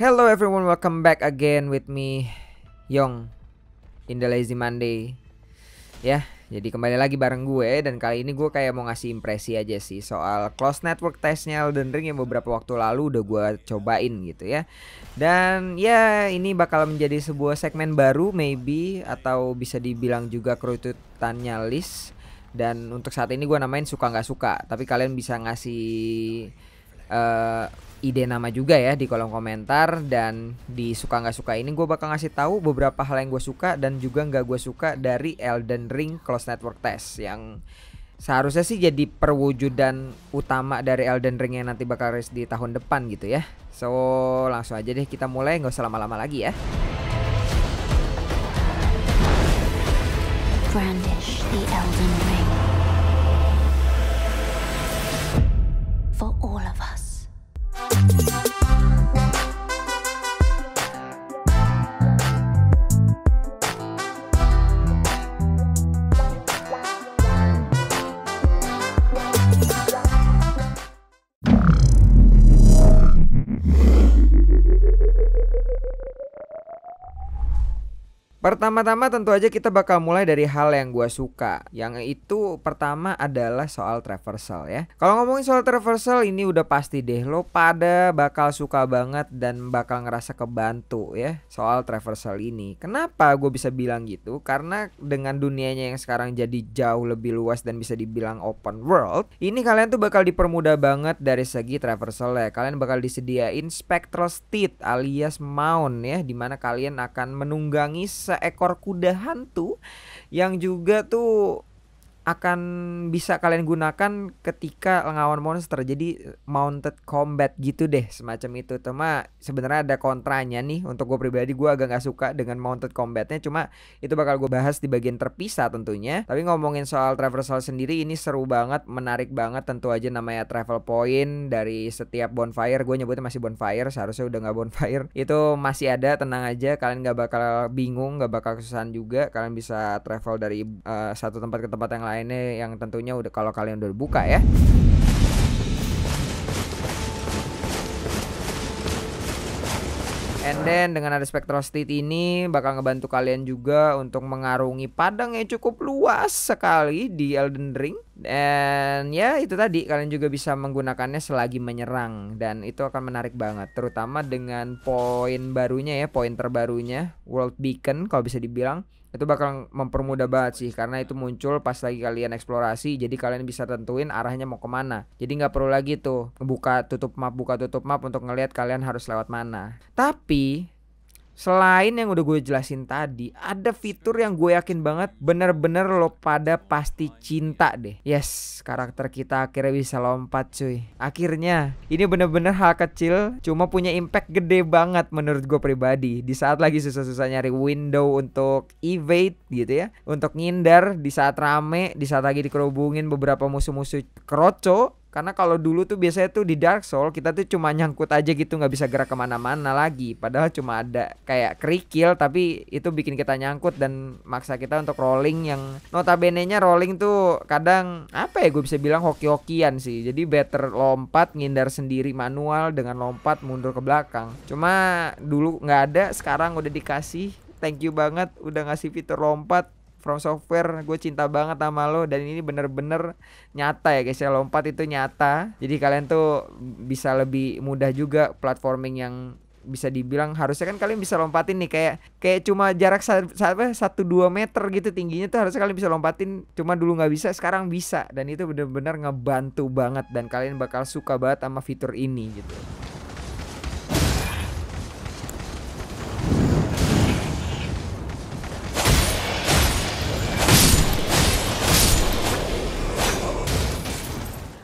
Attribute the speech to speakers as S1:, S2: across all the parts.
S1: Hello everyone, welcome back again with me Yong in the Lazy Monday. Ya, jadi kembali lagi bareng gue dan kali ini gue kayak mau ngasih impresi aja sih soal close network testnya Elden Ring yang beberapa waktu lalu udah gue cobain gitu ya. Dan ya ini bakal menjadi sebuah segmen baru maybe atau bisa dibilang juga kerututannya list. Dan untuk saat ini gue namain suka nggak suka, tapi kalian bisa ngasih uh, ide nama juga ya di kolom komentar dan di suka nggak suka ini gue bakal ngasih tahu beberapa hal yang gue suka dan juga nggak gue suka dari Elden Ring Close Network Test yang seharusnya sih jadi perwujudan utama dari Elden Ring yang nanti bakal rilis di tahun depan gitu ya. So langsung aja deh kita mulai nggak usah lama-lama lagi ya. Brandish the Elden Ring. Pertama-tama tentu aja kita bakal mulai dari hal yang gue suka Yang itu pertama adalah soal traversal ya Kalau ngomongin soal traversal ini udah pasti deh Lo pada bakal suka banget dan bakal ngerasa kebantu ya Soal traversal ini Kenapa gue bisa bilang gitu? Karena dengan dunianya yang sekarang jadi jauh lebih luas dan bisa dibilang open world Ini kalian tuh bakal dipermudah banget dari segi traversal ya Kalian bakal disediain spectral steed alias mount ya Dimana kalian akan menunggangi ekor kuda hantu yang juga tuh akan bisa kalian gunakan ketika lawan monster. Jadi mounted combat gitu deh semacam itu. Cuma sebenarnya ada kontranya nih untuk gue pribadi gue agak nggak suka dengan mounted combatnya. Cuma itu bakal gue bahas di bagian terpisah tentunya. Tapi ngomongin soal traversal sendiri ini seru banget, menarik banget. Tentu aja namanya travel point dari setiap bonfire. Gue nyebutnya masih bonfire, seharusnya udah nggak bonfire. Itu masih ada, tenang aja. Kalian nggak bakal bingung, nggak bakal kesusahan juga. Kalian bisa travel dari uh, satu tempat ke tempat yang lain lainnya yang tentunya udah kalau kalian udah buka ya. And nah. then dengan ada spectrostit ini bakal ngebantu kalian juga untuk mengarungi padang yang cukup luas sekali di Elden Ring. Dan ya itu tadi kalian juga bisa menggunakannya selagi menyerang dan itu akan menarik banget terutama dengan poin barunya ya, poin terbarunya World Beacon kalau bisa dibilang itu bakal mempermudah banget sih karena itu muncul pas lagi kalian eksplorasi jadi kalian bisa tentuin arahnya mau kemana jadi nggak perlu lagi tuh buka tutup map buka tutup map untuk ngelihat kalian harus lewat mana tapi Selain yang udah gue jelasin tadi, ada fitur yang gue yakin banget bener-bener lo pada pasti cinta deh. Yes, karakter kita akhirnya bisa lompat cuy. Akhirnya, ini bener-bener hal kecil, cuma punya impact gede banget menurut gue pribadi. Di saat lagi susah-susah nyari window untuk evade gitu ya, untuk ngindar di saat rame, di saat lagi dikerubungin beberapa musuh-musuh kroco, karena kalau dulu tuh biasanya tuh di Dark Soul kita tuh cuma nyangkut aja gitu nggak bisa gerak kemana-mana lagi. Padahal cuma ada kayak kerikil tapi itu bikin kita nyangkut dan maksa kita untuk rolling yang notabene-nya rolling tuh kadang apa ya gue bisa bilang hoki-hokian sih. Jadi better lompat ngindar sendiri manual dengan lompat mundur ke belakang. Cuma dulu nggak ada sekarang udah dikasih. Thank you banget udah ngasih fitur lompat From Software gue cinta banget sama lo dan ini bener-bener nyata ya guys ya lompat itu nyata jadi kalian tuh bisa lebih mudah juga platforming yang bisa dibilang harusnya kan kalian bisa lompatin nih kayak kayak cuma jarak satu dua meter gitu tingginya tuh harusnya kalian bisa lompatin cuma dulu nggak bisa sekarang bisa dan itu bener-bener ngebantu banget dan kalian bakal suka banget sama fitur ini gitu.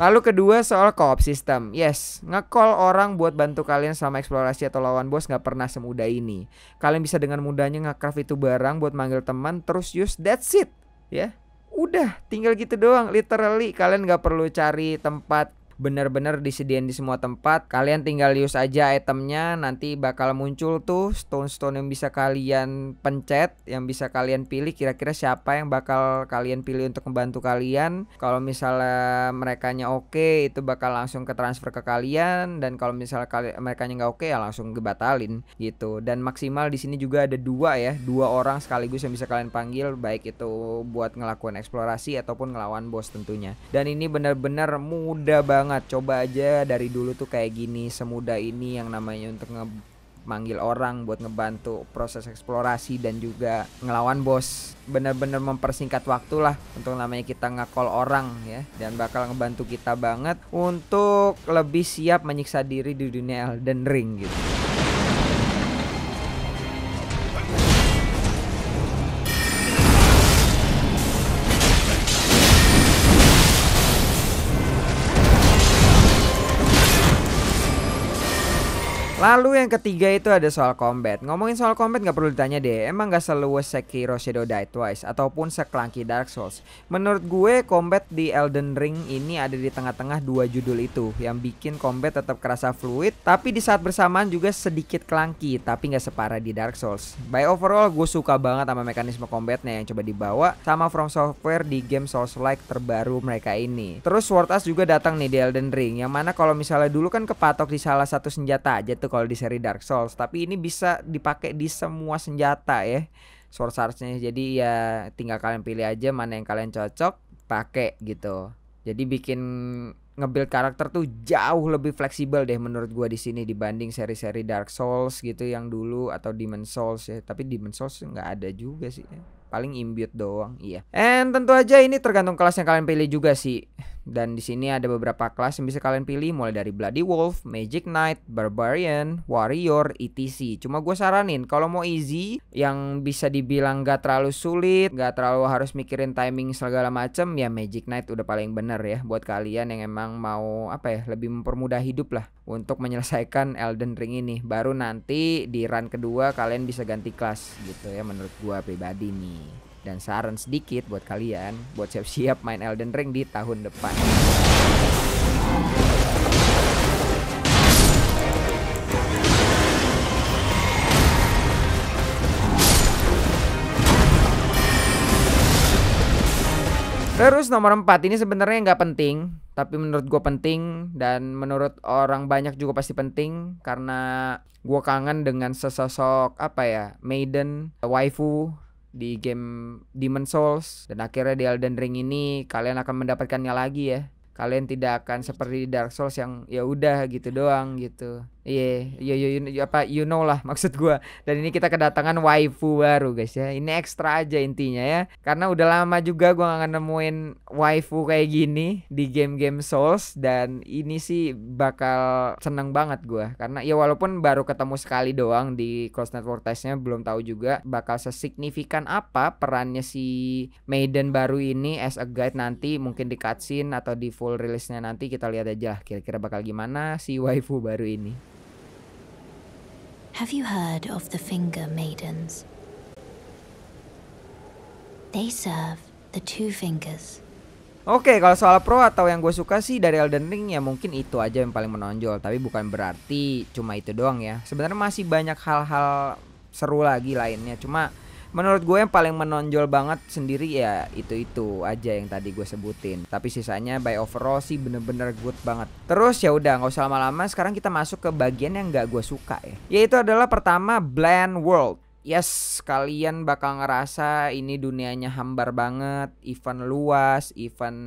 S1: Lalu kedua soal co-op system. Yes, ngecall orang buat bantu kalian sama eksplorasi atau lawan bos nggak pernah semudah ini. Kalian bisa dengan mudahnya ngecraft itu barang buat manggil teman terus use that's it. Ya, udah tinggal gitu doang literally kalian nggak perlu cari tempat benar-benar disediain di semua tempat kalian tinggal use aja itemnya nanti bakal muncul tuh stone-stone yang bisa kalian pencet yang bisa kalian pilih kira-kira siapa yang bakal kalian pilih untuk membantu kalian kalau misalnya mereka nya oke okay, itu bakal langsung ke transfer ke kalian dan kalau misalnya mereka nya nggak oke okay, ya langsung gebatalin gitu dan maksimal di sini juga ada dua ya dua orang sekaligus yang bisa kalian panggil baik itu buat ngelakuin eksplorasi ataupun ngelawan bos tentunya dan ini benar-benar mudah banget banget coba aja dari dulu tuh kayak gini semudah ini yang namanya untuk nge manggil orang buat ngebantu proses eksplorasi dan juga ngelawan bos bener-bener mempersingkat waktu lah untuk namanya kita ngakol orang ya dan bakal ngebantu kita banget untuk lebih siap menyiksa diri di dunia Elden Ring gitu. Lalu yang ketiga itu ada soal combat. Ngomongin soal combat nggak perlu ditanya deh. Emang nggak seluas Sekiro Shadow Die Twice ataupun sekelangki Dark Souls. Menurut gue combat di Elden Ring ini ada di tengah-tengah dua judul itu yang bikin combat tetap kerasa fluid tapi di saat bersamaan juga sedikit kelangki tapi nggak separah di Dark Souls. By overall gue suka banget sama mekanisme combatnya yang coba dibawa sama From Software di game Souls-like terbaru mereka ini. Terus Sword Art juga datang nih di Elden Ring yang mana kalau misalnya dulu kan kepatok di salah satu senjata aja tuh kalau di seri Dark Souls tapi ini bisa dipakai di semua senjata ya sword charge-nya jadi ya tinggal kalian pilih aja mana yang kalian cocok pakai gitu jadi bikin ngebuild karakter tuh jauh lebih fleksibel deh menurut gua di sini dibanding seri-seri Dark Souls gitu yang dulu atau Demon Souls ya. Tapi Demon Souls nggak ada juga sih. Paling imbued doang, iya. And tentu aja ini tergantung kelas yang kalian pilih juga sih. Dan di sini ada beberapa kelas yang bisa kalian pilih mulai dari Bloody Wolf, Magic Knight, Barbarian, Warrior, etc. Cuma gue saranin kalau mau easy yang bisa dibilang gak terlalu sulit, gak terlalu harus mikirin timing segala macem ya Magic Knight udah paling bener ya buat kalian yang emang mau apa ya lebih mempermudah hidup lah untuk menyelesaikan Elden Ring ini. Baru nanti di run kedua kalian bisa ganti kelas gitu ya menurut gue pribadi nih. Dan saran sedikit buat kalian buat siap-siap main Elden Ring di tahun depan. Terus nomor 4 ini sebenarnya nggak penting, tapi menurut gue penting dan menurut orang banyak juga pasti penting karena gue kangen dengan sesosok apa ya maiden, waifu di game Demon Souls dan akhirnya di Elden Ring ini kalian akan mendapatkannya lagi ya. Kalian tidak akan seperti Dark Souls yang ya udah gitu doang gitu. Iya, yeah, yo, iya, yeah, iya, apa you know lah maksud gua. Dan ini kita kedatangan waifu baru guys ya. Ini ekstra aja intinya ya. Karena udah lama juga gua gak nemuin waifu kayak gini di game-game Souls dan ini sih bakal seneng banget gua karena ya walaupun baru ketemu sekali doang di Cross Network Testnya belum tahu juga bakal sesignifikan apa perannya si Maiden baru ini as a guide nanti mungkin di cutscene atau di full release-nya nanti kita lihat aja kira-kira bakal gimana si waifu baru ini. Have you heard of the Finger Maidens? They serve the two fingers. Oke, kalau soal pro atau yang gue suka sih dari Elden Ring ya mungkin itu aja yang paling menonjol, tapi bukan berarti cuma itu doang ya. Sebenarnya masih banyak hal-hal seru lagi lainnya, cuma menurut gue yang paling menonjol banget sendiri ya itu itu aja yang tadi gue sebutin tapi sisanya by overall sih bener-bener good banget terus ya udah nggak usah lama-lama sekarang kita masuk ke bagian yang nggak gue suka ya yaitu adalah pertama blend World yes kalian bakal ngerasa ini dunianya hambar banget event luas event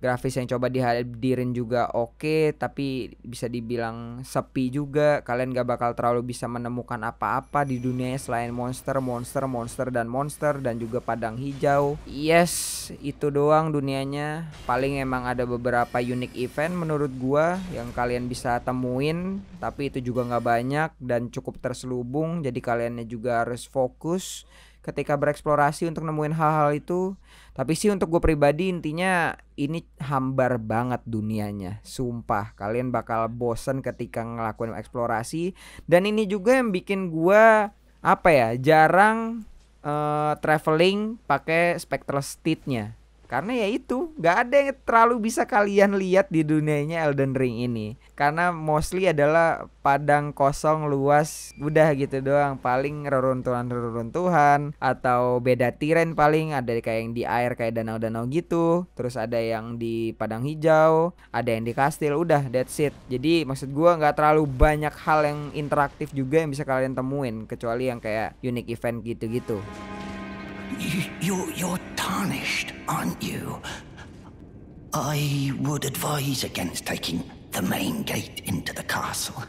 S1: grafis yang coba dihadirin juga oke okay, tapi bisa dibilang sepi juga kalian gak bakal terlalu bisa menemukan apa-apa di dunia selain monster monster monster dan monster dan juga padang hijau yes itu doang dunianya paling emang ada beberapa unik event menurut gua yang kalian bisa temuin tapi itu juga gak banyak dan cukup terselubung jadi kaliannya juga harus fokus ketika bereksplorasi untuk nemuin hal-hal itu. Tapi sih untuk gue pribadi intinya ini hambar banget dunianya. Sumpah kalian bakal bosen ketika ngelakuin eksplorasi. Dan ini juga yang bikin gue apa ya jarang uh, traveling pakai spectral state karena ya itu, nggak ada yang terlalu bisa kalian lihat di dunianya Elden Ring ini. Karena mostly adalah padang kosong luas, udah gitu doang. Paling reruntuhan-reruntuhan atau beda tiren paling ada kayak yang di air kayak danau-danau gitu. Terus ada yang di padang hijau, ada yang di kastil, udah that's it. Jadi maksud gua nggak terlalu banyak hal yang interaktif juga yang bisa kalian temuin kecuali yang kayak unique event gitu-gitu. You, you're tarnished, aren't you? I would advise against taking the main gate into the castle.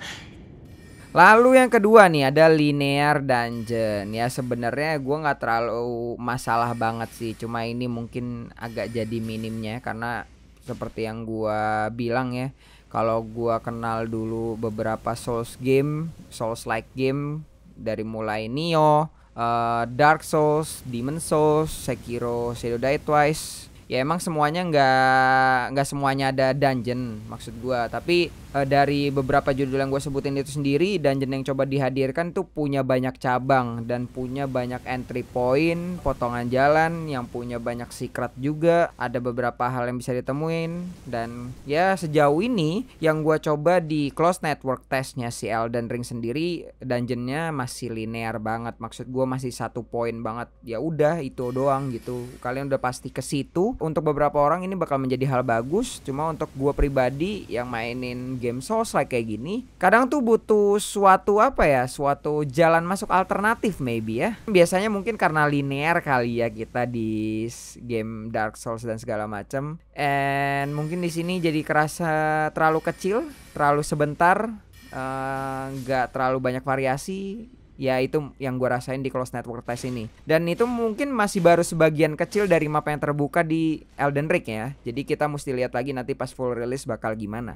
S1: Lalu yang kedua nih ada linear dungeon ya sebenarnya gue nggak terlalu masalah banget sih cuma ini mungkin agak jadi minimnya karena seperti yang gue bilang ya kalau gue kenal dulu beberapa Souls game Souls like game dari mulai Nio Eh, Dark Souls, Demon Souls, Sekiro, Shadow Die Twice. Ya emang semuanya nggak nggak semuanya ada dungeon maksud gua, tapi uh, dari beberapa judul yang gue sebutin itu sendiri dungeon yang coba dihadirkan tuh punya banyak cabang dan punya banyak entry point, potongan jalan yang punya banyak secret juga. Ada beberapa hal yang bisa ditemuin dan ya sejauh ini yang gue coba di close network testnya si Elden Ring sendiri dungeonnya masih linear banget. Maksud gue masih satu poin banget. Ya udah itu doang gitu. Kalian udah pasti ke situ. Untuk beberapa orang ini bakal menjadi hal bagus. Cuma untuk gue pribadi yang mainin game Souls like kayak gini, kadang tuh butuh suatu apa ya, suatu jalan masuk alternatif maybe ya. Biasanya mungkin karena linear kali ya kita di game Dark Souls dan segala macam. And mungkin di sini jadi kerasa terlalu kecil, terlalu sebentar, eh, nggak uh, terlalu banyak variasi ya itu yang gue rasain di close network test ini dan itu mungkin masih baru sebagian kecil dari map yang terbuka di Elden Ring ya jadi kita mesti lihat lagi nanti pas full release bakal gimana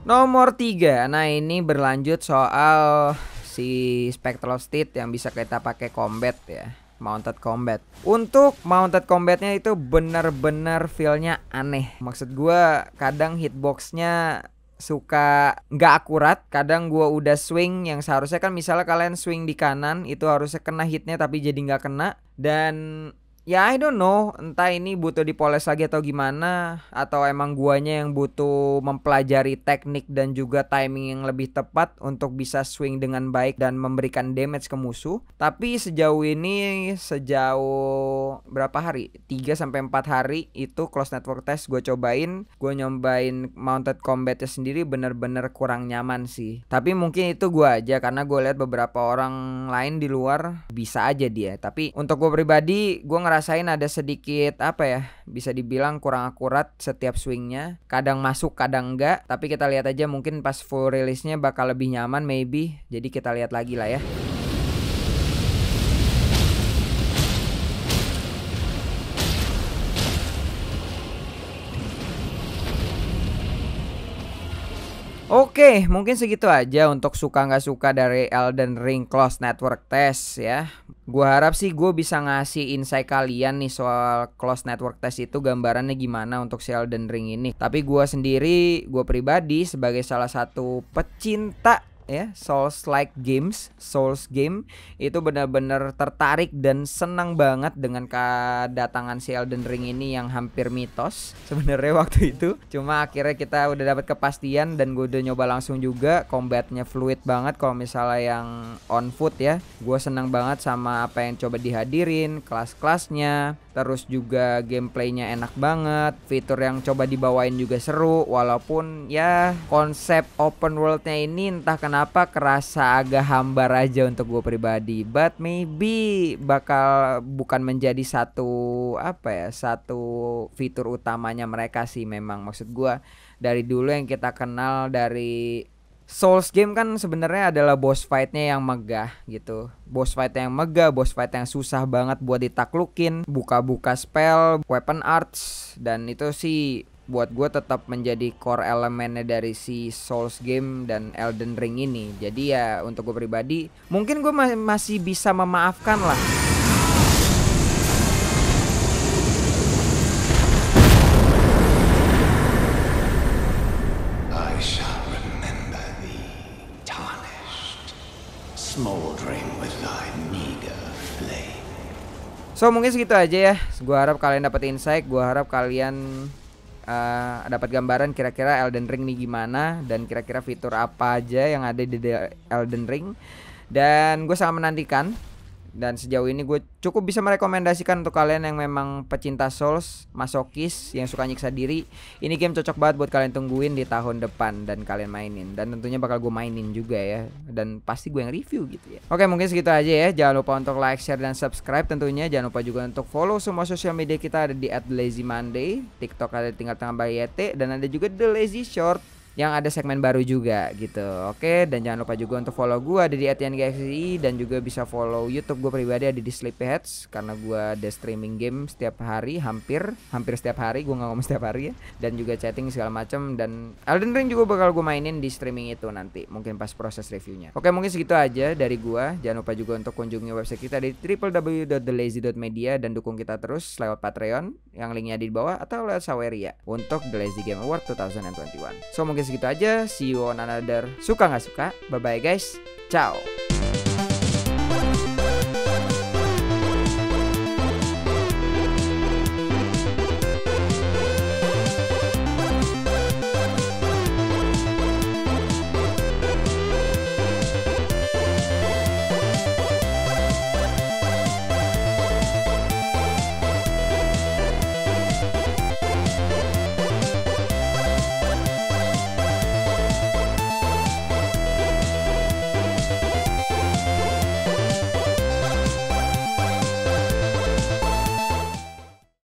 S1: Nomor 3. Nah, ini berlanjut soal si Spectral Steed yang bisa kita pakai combat ya. Mounted Combat Untuk Mounted Combatnya itu bener-bener feelnya aneh Maksud gue kadang hitboxnya suka nggak akurat kadang gue udah swing yang seharusnya kan misalnya kalian swing di kanan itu harusnya kena hitnya tapi jadi nggak kena dan ya I don't know entah ini butuh dipoles lagi atau gimana atau emang guanya yang butuh mempelajari teknik dan juga timing yang lebih tepat untuk bisa swing dengan baik dan memberikan damage ke musuh tapi sejauh ini sejauh berapa hari 3 sampai 4 hari itu close network test gue cobain gue nyobain mounted combatnya sendiri bener-bener kurang nyaman sih tapi mungkin itu gue aja karena gue lihat beberapa orang lain di luar bisa aja dia tapi untuk gue pribadi gue ngerasa ngerasain ada sedikit apa ya bisa dibilang kurang akurat setiap swingnya kadang masuk kadang enggak tapi kita lihat aja mungkin pas full rilisnya bakal lebih nyaman maybe jadi kita lihat lagi lah ya Oke, mungkin segitu aja untuk suka nggak suka dari Elden Ring Close Network Test ya. Gua harap sih gue bisa ngasih insight kalian nih soal Close Network Test itu gambarannya gimana untuk si Elden Ring ini. Tapi gue sendiri, gue pribadi sebagai salah satu pecinta ya Souls like games Souls game itu benar-benar tertarik dan senang banget dengan kedatangan si Elden Ring ini yang hampir mitos sebenarnya waktu itu cuma akhirnya kita udah dapat kepastian dan gue udah nyoba langsung juga combatnya fluid banget kalau misalnya yang on foot ya gue senang banget sama apa yang coba dihadirin kelas-kelasnya terus juga gameplaynya enak banget fitur yang coba dibawain juga seru walaupun ya konsep open worldnya ini entah kenapa kenapa kerasa agak hambar aja untuk gue pribadi but maybe bakal bukan menjadi satu apa ya satu fitur utamanya mereka sih memang maksud gue dari dulu yang kita kenal dari Souls game kan sebenarnya adalah boss fightnya yang megah gitu Boss fight yang megah, boss fight yang susah banget buat ditaklukin Buka-buka spell, weapon arts Dan itu sih buat gue tetap menjadi core elemennya dari si Souls game dan Elden Ring ini. Jadi ya untuk gue pribadi mungkin gue ma masih bisa memaafkan lah. So mungkin segitu aja ya. Gua harap kalian dapat insight, gua harap kalian uh, dapat gambaran kira-kira Elden Ring ini gimana dan kira-kira fitur apa aja yang ada di Elden Ring. Dan gue sangat menantikan dan sejauh ini gue cukup bisa merekomendasikan untuk kalian yang memang pecinta Souls, masokis, yang suka nyiksa diri. Ini game cocok banget buat kalian tungguin di tahun depan dan kalian mainin. Dan tentunya bakal gue mainin juga ya. Dan pasti gue yang review gitu ya. Oke mungkin segitu aja ya. Jangan lupa untuk like, share, dan subscribe tentunya. Jangan lupa juga untuk follow semua sosial media kita ada di @lazymonday, TikTok ada di tinggal tengah bayete, dan ada juga The Lazy Short yang ada segmen baru juga gitu. Oke, dan jangan lupa juga untuk follow gue ada di @yangxi dan juga bisa follow YouTube gue pribadi ada di Sleepyheads karena gue ada streaming game setiap hari hampir hampir setiap hari gue nggak ngomong setiap hari ya dan juga chatting segala macam dan Elden Ring juga bakal gue mainin di streaming itu nanti mungkin pas proses reviewnya. Oke, mungkin segitu aja dari gue. Jangan lupa juga untuk kunjungi website kita di www.thelazy.media dan dukung kita terus lewat Patreon yang linknya di bawah atau lewat Saweria untuk The Lazy Game Award 2021. So mungkin segitu aja. See you on another. Suka nggak suka. Bye bye guys. Ciao.